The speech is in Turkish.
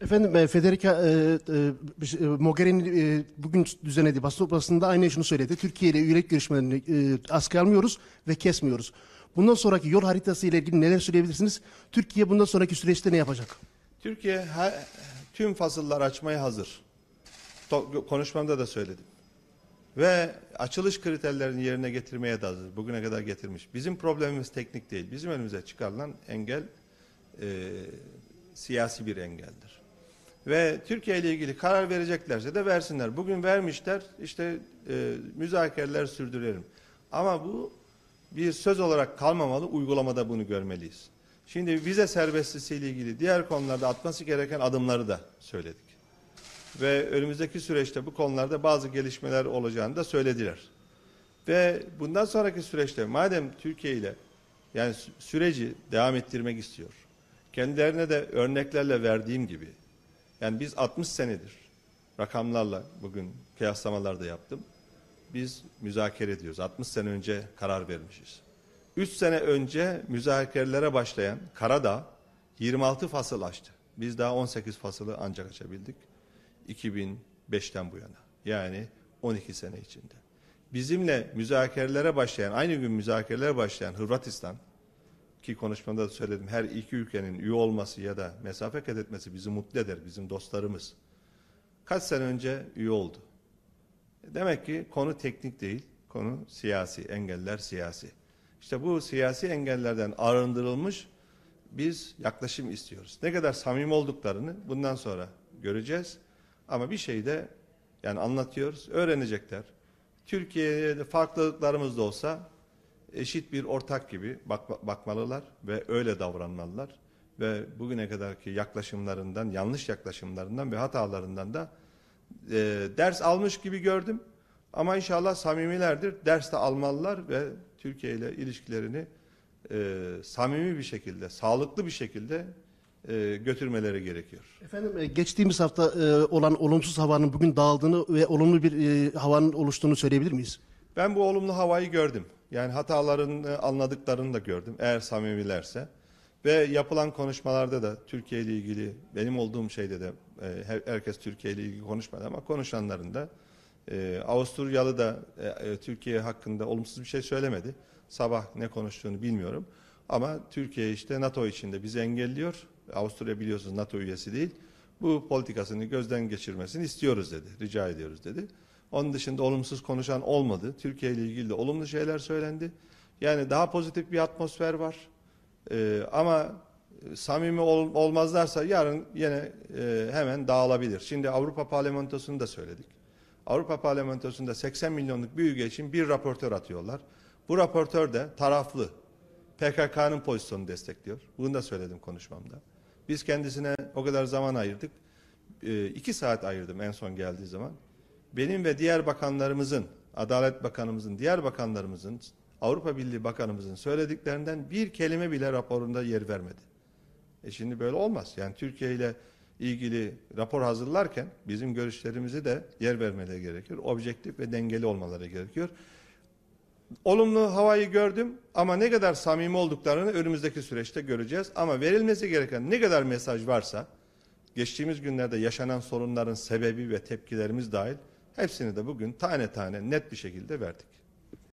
Efendim e, Federica e, e, şey, e, Mogherini e, bugün düzenlediği basın toplantısında aynı şunu söyledi. Türkiye ile üyelik görüşmelerini e, askıya almıyoruz ve kesmiyoruz. Bundan sonraki yol haritası ile ilgili neler söyleyebilirsiniz? Türkiye bundan sonraki süreçte ne yapacak? Türkiye her, tüm fasıllar açmaya hazır. To konuşmamda da söyledim. Ve açılış kriterlerini yerine getirmeye de hazır. Bugüne kadar getirmiş. Bizim problemimiz teknik değil. Bizim önümüze çıkarılan engel e, siyasi bir engeldir ve Türkiye ile ilgili karar vereceklerse de versinler. Bugün vermişler işte e, müzakereler sürdürelim. Ama bu bir söz olarak kalmamalı uygulamada bunu görmeliyiz. Şimdi vize serbestliği ile ilgili diğer konularda atması gereken adımları da söyledik. Ve önümüzdeki süreçte bu konularda bazı gelişmeler olacağını da söylediler. Ve bundan sonraki süreçte madem Türkiye ile yani süreci devam ettirmek istiyor. Kendilerine de örneklerle verdiğim gibi yani biz 60 senedir rakamlarla bugün kıyaslamalar da yaptım. Biz müzakere ediyoruz. 60 sene önce karar vermişiz. 3 sene önce müzakerelere başlayan Karadağ 26 fasıl açtı. Biz daha 18 fasılı ancak açabildik. 2005'ten bu yana. Yani 12 sene içinde. Bizimle müzakerelere başlayan, aynı gün müzakerelere başlayan Hırvatistan, ki konuşmamda da söyledim her iki ülkenin üye olması ya da mesafe kat etmesi bizi mutlu eder bizim dostlarımız. Kaç sene önce üye oldu. Demek ki konu teknik değil konu siyasi engeller siyasi. İşte bu siyasi engellerden arındırılmış biz yaklaşım istiyoruz. Ne kadar samim olduklarını bundan sonra göreceğiz. Ama bir şey de yani anlatıyoruz öğrenecekler. Türkiye'de farklılıklarımız da olsa eşit bir ortak gibi bak bakmalılar ve öyle davranmalılar. Ve bugüne kadarki yaklaşımlarından, yanlış yaklaşımlarından ve hatalarından da e, ders almış gibi gördüm. Ama inşallah samimilerdir, ders de almalılar ve Türkiye ile ilişkilerini e, samimi bir şekilde, sağlıklı bir şekilde e, götürmeleri gerekiyor. Efendim e, geçtiğimiz hafta e, olan olumsuz havanın bugün dağıldığını ve olumlu bir e, havanın oluştuğunu söyleyebilir miyiz? Ben bu olumlu havayı gördüm. Yani hatalarını e, anladıklarını da gördüm eğer samimilerse. Ve yapılan konuşmalarda da Türkiye ile ilgili benim olduğum şeyde de e, herkes Türkiye ile ilgili konuşmadı ama konuşanların da e, Avusturyalı da Türkiye hakkında olumsuz bir şey söylemedi. Sabah ne konuştuğunu bilmiyorum. Ama Türkiye işte NATO içinde bizi engelliyor. Avusturya biliyorsunuz NATO üyesi değil. Bu politikasını gözden geçirmesini istiyoruz dedi. Rica ediyoruz dedi. Onun dışında olumsuz konuşan olmadı. Türkiye ile ilgili de olumlu şeyler söylendi. Yani daha pozitif bir atmosfer var. Ee, ama e, samimi ol, olmazlarsa yarın yine e, hemen dağılabilir. Şimdi Avrupa Parlamentosu'nu da söyledik. Avrupa Parlamentosu'nda 80 milyonluk bir ülke için bir raportör atıyorlar. Bu raportör de taraflı. PKK'nın pozisyonunu destekliyor. Bunu da söyledim konuşmamda. Biz kendisine o kadar zaman ayırdık. E, iki saat ayırdım en son geldiği zaman benim ve diğer bakanlarımızın, Adalet Bakanımızın, diğer bakanlarımızın, Avrupa Birliği Bakanımızın söylediklerinden bir kelime bile raporunda yer vermedi. E şimdi böyle olmaz. Yani Türkiye ile ilgili rapor hazırlarken bizim görüşlerimizi de yer vermeleri gerekiyor. Objektif ve dengeli olmaları gerekiyor. Olumlu havayı gördüm ama ne kadar samimi olduklarını önümüzdeki süreçte göreceğiz. Ama verilmesi gereken ne kadar mesaj varsa geçtiğimiz günlerde yaşanan sorunların sebebi ve tepkilerimiz dahil Hepsini de bugün tane tane net bir şekilde verdik.